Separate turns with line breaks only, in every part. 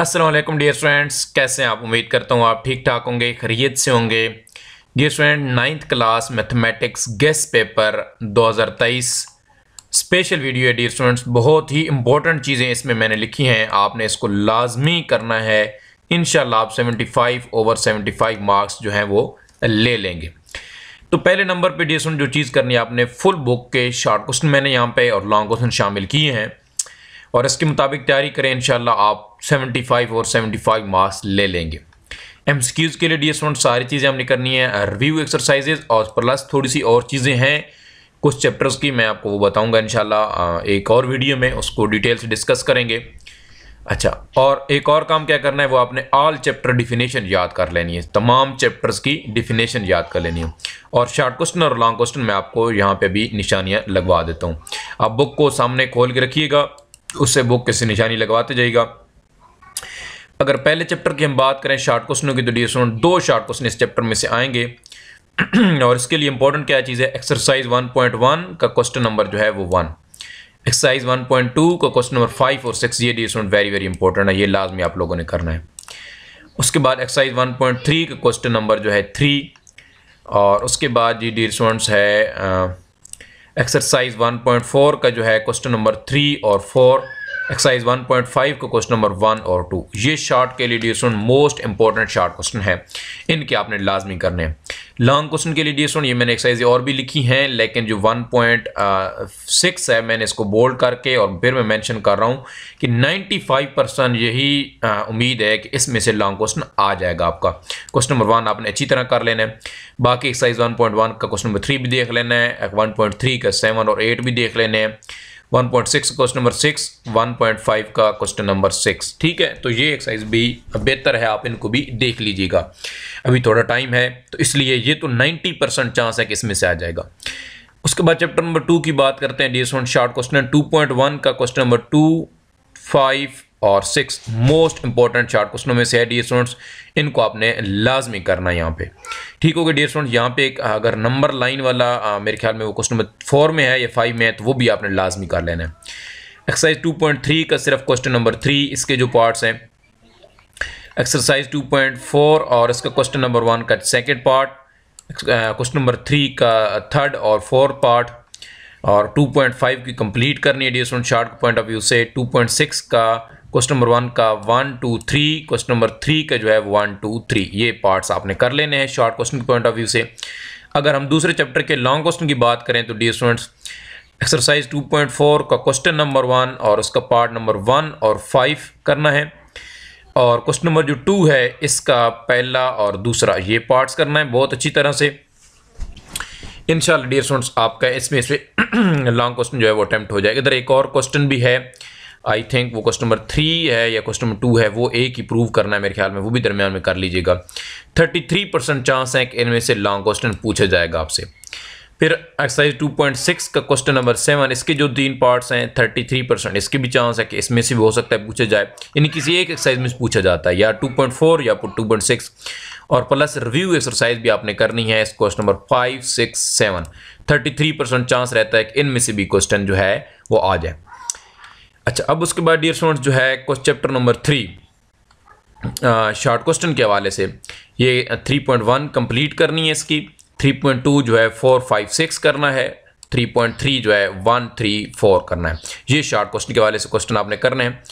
Aslam dear students कैसे हैं आप उम्मीद करता हूँ आप ठीक ठाक होंगे खरीत से होंगे dear student ninth class mathematics guess paper 2023 special video है डियर स्टूडेंट्स बहुत ही इंपॉर्टेंट चीज़ें इसमें मैंने लिखी हैं आपने इसको लाजमी करना है इन आप 75 ओवर 75 मार्क्स जो हैं वो ले लेंगे तो पहले नंबर पर डियर स्टूडेंट जो चीज़ करनी है आपने फुल बुक के शॉर्ट क्वेश्चन मैंने यहाँ पे और लॉन्ग क्वेश्चन शामिल किए हैं और इसके मुताबिक तैयारी करें इन आप 75 और 75 मार्क्स ले लेंगे एम के लिए डी सारी चीज़ें हमने करनी है रिव्यू एक्सरसाइजेज और प्लस थोड़ी सी और चीज़ें हैं कुछ चैप्टर्स की मैं आपको वो इन शाला एक और वीडियो में उसको डिटेल से डिस्कस करेंगे अच्छा और एक और काम क्या करना है वो आपने ऑल चैप्टर डिफिनेशन याद कर लेनी है तमाम चैप्टर्स की डिफिनेशन याद कर लेनी है और शॉर्ट क्वेश्चन और लॉन्ग क्वेश्चन मैं आपको यहाँ पे भी निशानियाँ लगवा देता हूँ आप बुक को सामने खोल के रखिएगा उससे बुक से निशानी लगवाते जाइएगा अगर पहले चैप्टर की हम बात करें शार्ट क्वेश्चनों की तो डी दो शार्ट क्वेश्चन इस चैप्टर में से आएंगे और इसके लिए इंपॉर्टेंट क्या चीज़ है एक्सरसाइज 1.1 का क्वेश्चन नंबर जो है वो वन एक्सरसाइज 1.2 का क्वेश्चन नंबर फाइव और सिक्स ये डी वेरी वेरी इंपॉर्टेंट है ये लाजमी आप लोगों ने करना है उसके बाद एक्सरसाइज थ्री का क्वेश्चन नंबर जो है थ्री और उसके बाद ये डी है एक्सरसाइज 1.4 का जो है क्वेश्चन नंबर थ्री और फोर एक्सरसाइज 1.5 का क्वेश्चन नंबर वन और टू ये शार्ट के लिए these most important short question है इनके आपने लाजमी करने हैं लॉन्ग क्वेश्चन के लिए डी स्टूडेंट ये मैंने एक्सरसाइज और भी लिखी हैं लेकिन जो वन पॉइंट सिक्स है मैंने इसको बोल्ड करके और फिर मैं मेंशन कर रहा हूँ कि फाइव परसेंट यही uh, उम्मीद है कि इसमें से लॉन्ग क्वेश्चन आ जाएगा आपका क्वेश्चन नंबर वन आपने अच्छी तरह कर लेना है बाकी एक्सरसाइज वन का क्वेश्चन नंबर थ्री भी देख लेना है थ्री का सेवन और एट भी देख लेना है 1.6 क्वेश्चन नंबर सिक्स 1.5 का क्वेश्चन नंबर सिक्स ठीक है तो ये एक्सरसाइज भी बेहतर है आप इनको भी देख लीजिएगा अभी थोड़ा टाइम है तो इसलिए ये तो 90 परसेंट चांस है कि इसमें से आ जाएगा उसके बाद चैप्टर नंबर टू की बात करते हैं these short question two point one का क्वेश्चन नंबर टू फाइव और सिक्स मोस्ट इंपॉर्टेंट चार्ट क्वेश्चनों में से है डी स्टूडेंट्स इनको आपने लाजमी करना है यहाँ पे ठीक हो गया डी स्टूडेंट्स यहाँ पे एक अगर नंबर लाइन वाला आ, मेरे ख्याल में वो क्वेश्चन नंबर फोर में है या फाइव में है तो वो भी आपने लाजमी कर लेना है एक्सरसाइज टू पॉइंट थ्री का सिर्फ क्वेश्चन नंबर थ्री इसके जो पार्ट्स हैं एक्सरसाइज टू पॉइंट फोर और इसका क्वेश्चन नंबर वन का second part question number three का थर्ड और फोर्थ पार्ट और 2.5 की कंप्लीट करनी है dear student short point of view से 2.6 का क्वेश्चन नंबर वन का one two three question number three का जो है वन टू थ्री ये पार्ट्स आपने कर लेने हैं शॉर्ट क्वेश्चन के पॉइंट ऑफ व्यू से अगर हम दूसरे चैप्टर के लॉन्ग क्वेश्चन की बात करें तो डी स्टूडेंट्स एक्सरसाइज 2.4 का क्वेश्चन नंबर वन और उसका पार्ट नंबर वन और फाइव करना है और क्वेश्चन नंबर जो टू है इसका पहला और दूसरा ये पार्ट्स करना है बहुत अच्छी तरह से इन डियर स्टूडेंट्स आपका इसमें इसमें लॉन्ग क्वेश्चन जो है वो अटैम्प्ट हो जाएगा इधर एक और क्वेश्चन भी है आई थिंक वो क्वेश्चन नंबर थ्री है या क्वेश्चन नंबर टू है वो एक ही प्रूव करना है मेरे ख्याल में वो भी दरमियान में कर लीजिएगा थर्टी थ्री परसेंट चांस है कि इनमें से लॉन्ग क्वेश्चन पूछा जाएगा आपसे फिर एक्सरसाइज टू पॉइंट सिक्स का क्वेश्चन नंबर सेवन इसके जो तीन पार्ट्स हैं थर्टी थ्री परसेंट इसके भी चांस है कि इसमें से भी हो सकता है पूछा जाए यानी किसी एक एक्सरसाइज में पूछा जाता है या टू पॉइंट फोर या टू पॉइंट सिक्स और प्लस रिव्यू एक्सरसाइज भी आपने करनी है इस question number five six seven thirty three percent chance रहता है कि इनमें से भी क्वेश्चन जो है वो आ जाए अच्छा अब उसके बाद डियर स्टूडेंट्स जो है chapter number three short question के हवाले से ये थ्री पॉइंट वन कंप्लीट करनी है इसकी थ्री पॉइंट टू जो है फोर फाइव सिक्स करना है थ्री पॉइंट थ्री जो है वन थ्री फोर करना है ये शॉर्ट क्वेश्चन के हवाले से क्वेश्चन आपने करने हैं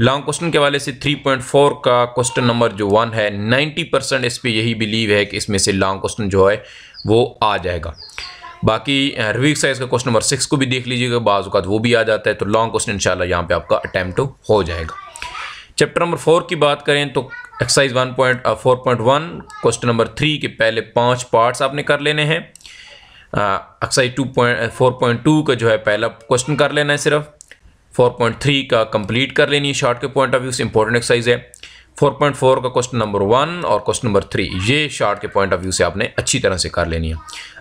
लॉन्ग क्वेश्चन के हवाले से 3.4 का क्वेश्चन नंबर जो वन है 90 परसेंट इस पर यही बिलीव है कि इसमें से लॉन्ग क्वेश्चन जो है वो आ जाएगा बाकी रिव्यू साइज का क्वेश्चन नंबर सिक्स को भी देख लीजिएगा बाज़ात वो भी आ जाता है तो लॉन्ग क्वेश्चन इंशाल्लाह यहाँ पे आपका अटैम्प्ट हो जाएगा चैप्टर नंबर फोर की बात करें तो exercise one point four point one question number three के पहले पाँच पार्ट्स आपने कर लेने हैं exercise two point four point two का जो है पहला क्वेश्चन कर लेना है सिर्फ फोर पॉइंट थ्री का कंप्लीट कर लेनी है शॉर्ट के पॉइंट ऑफ व्यू से इंपॉर्टेंट एक्सरसाइज है 4.4 का क्वेश्चन नंबर वन और क्वेश्चन नंबर थ्री ये शार्ट के पॉइंट ऑफ व्यू से आपने अच्छी तरह से कर लेनी है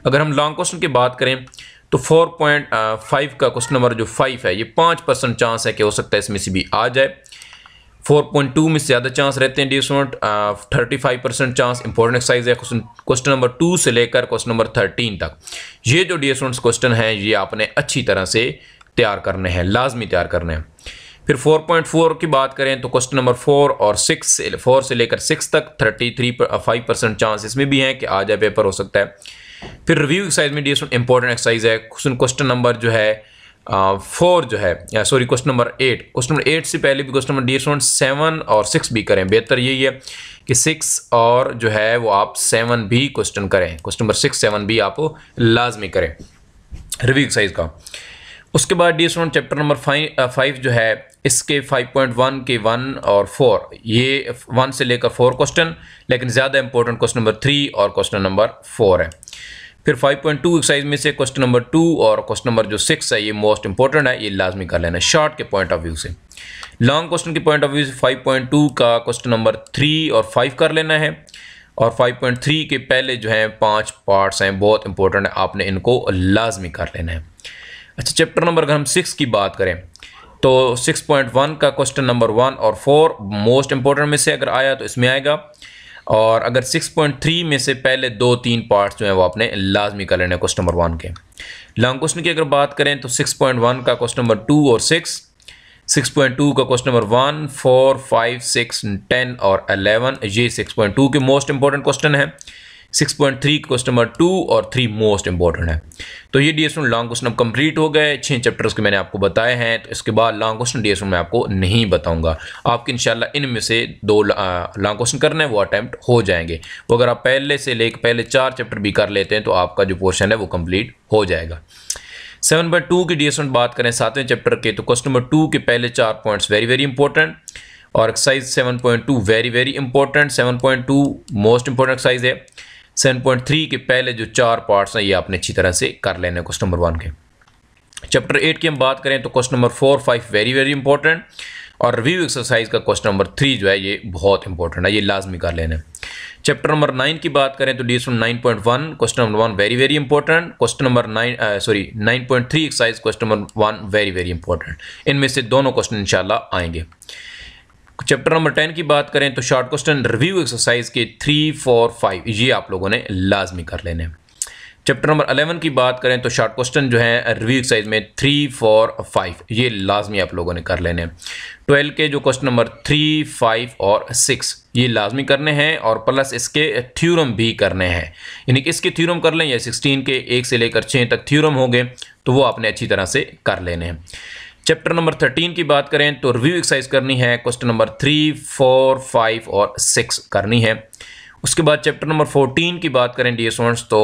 अगर हम लॉन्ग क्वेश्चन की बात करें तो 4.5 का क्वेश्चन नंबर जो फाइव है ये पाँच परसेंट चांस है कि हो सकता है इसमें से भी आ जाए 4.2 में ज़्यादा चांस रहते हैं dear student thirty five percent chance important exercise है क्वेश्चन नंबर टू से लेकर क्वेश्चन नंबर थर्टीन तक ये जो डी स्टूडेंट्स क्वेश्चन हैं ये आपने अच्छी तरह से तैयार करने हैं लाजमी तैयार करने हैं फिर 4.4 की बात करें तो क्वेश्चन नंबर फोर और सिक्स से फोर से लेकर सिक्स तक 33 थ्री फाइव परसेंट चांस इसमें भी हैं कि आ जाए पेपर हो सकता है फिर रिव्यू एक्सरसाइज में डियर इंपॉर्टेंट एक्सरसाइज है क्वेश्चन नंबर जो है फोर uh, जो है sorry question number eight question number eight से पहले भी क्वेश्चन नंबर डी सेवन और सिक्स भी करें बेहतर यही है कि सिक्स और जो है वो आप सेवन भी क्वेश्चन करें क्वेश्चन नंबर सिक्स सेवन भी आप लाजमी करें रिव्यू एक्सरसाइज का उसके बाद dear student chapter number five five जो है इसके 5.1 के 1 और 4 ये 1 से लेकर 4 क्वेश्चन लेकिन ज़्यादा इंपॉर्टेंट क्वेश्चन नंबर 3 और क्वेश्चन नंबर 4 है फिर 5.2 एक्सरसाइज में से क्वेश्चन नंबर 2 और क्वेश्चन नंबर जो 6 है ये मोस्ट इंपॉर्टेंट है ये लाजमी कर लेना शॉर्ट के पॉइंट ऑफ व्यू से लॉन्ग क्वेश्चन के पॉइंट ऑफ व्यू से फाइव का क्वेश्चन नंबर थ्री और फाइव कर लेना है और 5.3 के पहले जो हैं पांच पार्ट्स हैं बहुत इंपॉर्टेंट है आपने इनको लाजमी कर लेना है अच्छा चैप्टर नंबर अगर हम सिक्स की बात करें तो 6.1 का क्वेश्चन नंबर वन और फोर मोस्ट इंपॉर्टेंट में से अगर आया तो इसमें आएगा और अगर 6.3 में से पहले दो तीन पार्ट्स जो हैं वो आपने लाजमी कर लेने क्वेश्चन नंबर वन के लॉन्ग क्वेश्चन की अगर बात करें तो 6.1 का क्वेश्चन नंबर टू और सिक्स 6.2 का question number one four five six ten और अलेवन ये 6.2 के मोस्ट इंपॉर्टेंट क्वेश्चन है 6.3 क्वेश्चन नंबर टू और थ्री मोस्ट इंपॉर्टेंट है तो ये these long question complete हो गए छः चैप्टर्स के मैंने आपको बताए हैं तो इसके बाद लॉन्ग क्वेश्चन डी एस में आपको नहीं बताऊंगा आपके इंशाल्लाह इनमें से दो लॉन्ग क्वेश्चन करने हैं वो अटैम्प्ट हो जाएंगे वो अगर आप पहले से ले पहले चार चैप्टर भी कर लेते हैं तो आपका जो पोर्शन है वो कम्प्लीट हो जाएगा सेवन बाई टू की डी एस में बात करें सातवें चैप्टर के तो क्वेश्चन नंबर टू के पहले चार पॉइंट्स वेरी वेरी इंपॉर्टेंट और exercise seven point two very very important seven point two most important exercise है सेवन पॉइंट थ्री के पहले जो चार पार्ट्स हैं ये आपने अच्छी तरह से कर लेने क्वेश्चन नंबर वन के चैप्टर एट की हम बात करें तो question number four five very very important और रिव्यू एक्सरसाइज का क्वेश्चन नंबर थ्री जो है ये बहुत इंपॉर्टेंट है ये लाजमी कर लेना है चैप्टर नंबर नाइन की बात करें तो the nine point one question number one very very important question number nine sorry nine point three exercise question number one very very important इनमें से दोनों क्वेश्चन इंशाल्लाह आएंगे चैप्टर नंबर टेन की बात करें तो शॉर्ट क्वेश्चन रिव्यू एक्सरसाइज के थ्री फोर फाइव ये आप लोगों ने लाजमी कर लेने चैप्टर नंबर अलेवन की बात करें तो शॉर्ट क्वेश्चन जो है रिव्यू एक्सरसाइज में थ्री फोर फाइव ये लाजमी आप लोगों ने कर लेने ट्वेल्व के जो क्वेश्चन नंबर थ्री फाइव और सिक्स ये लाजमी करने हैं और प्लस इसके थ्यूरम भी करने हैं यानी कि इसके थ्यूरम कर लें या सिक्सटीन के एक से लेकर छः तक हो होंगे तो वो आपने अच्छी तरह से कर लेने हैं चैप्टर नंबर थर्टीन की बात करें तो रिव्यू एक्सरसाइज करनी है question number three four five और सिक्स करनी है उसके बाद चैप्टर नंबर फोर्टीन की बात करें डी स्टूडेंट्स तो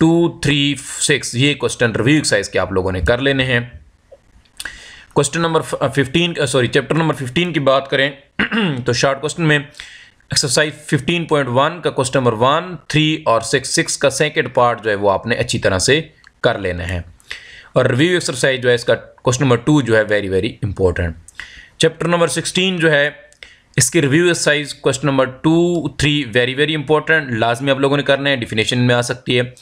टू थ्री सिक्स ये क्वेश्चन रिव्यू एक्सरसाइज के आप लोगों ने कर लेने हैं question number fifteen sorry chapter number fifteen की बात करें तो शॉर्ट क्वेश्चन में एक्सरसाइज 15.1 का क्वेश्चन नंबर वन थ्री और सिक्स सिक्स का सेकेंड पार्ट जो है वो आपने अच्छी तरह से कर लेना है और रिव्यू एक्सरसाइज जो है इसका क्वेश्चन नंबर टू जो है very very important chapter number sixteen जो है इसकी review exercise question number two three very very important लाजमी आप लोगों ने करना है डिफिनेशन में आ सकती है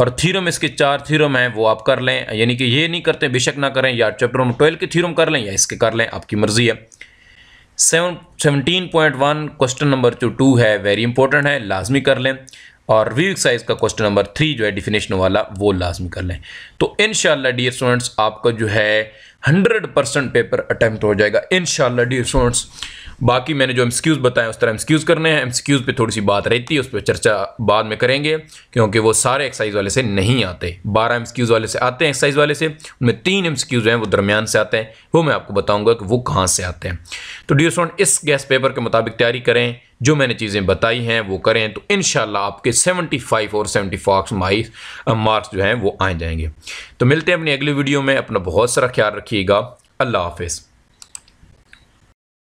और थीरम इसके चार थीरम हैं वो आप कर लें यानी कि ये नहीं करते बेशक ना करें या चैप्टर नंबर ट्वेल्व के थीरम कर लें या इसके कर लें आपकी मर्जी है seven seventeen point one question number जो टू है वेरी इंपॉर्टेंट है लाजमी कर लें और वीक साइज का क्वेश्चन नंबर थ्री जो है डिफिनेशन वाला वो लाजमी कर लें तो इन डी स्टूडेंट्स आपका जो है हंड्रेड परसेंट पेपर अटैम्प्ट हो जाएगा इन डियर स्टूडेंट्स बाकी मैंने जो एमसीक्यूज़ बताए उस तरह एमसीक्यूज़ करने हैं एमसीक्यूज़ पे थोड़ी सी बात रहती है उस पर चर्चा बाद में करेंगे क्योंकि वो सारे एक्साइज वाले से नहीं आते बारह एमसीक्यूज़ वाले से आते हैं एक्साइज वाले से उनमें तीन एमसीक्यूज़ हैं वो दरमियान से आते हैं वो मैं आपको बताऊँगा कि वो कहाँ से आते हैं तो डी स्टूडेंट इस गैस पेपर के मुताबिक तैयारी करें जो मैंने चीज़ें बताई हैं वो करें तो इन आपके 75 और सेवेंटी फाइव माइस मार्क्स जो हैं वो आ जाएंगे तो मिलते हैं अपनी अगली वीडियो में अपना बहुत सारा ख्याल रखिए रखिएगा अल्लाह हाफिज़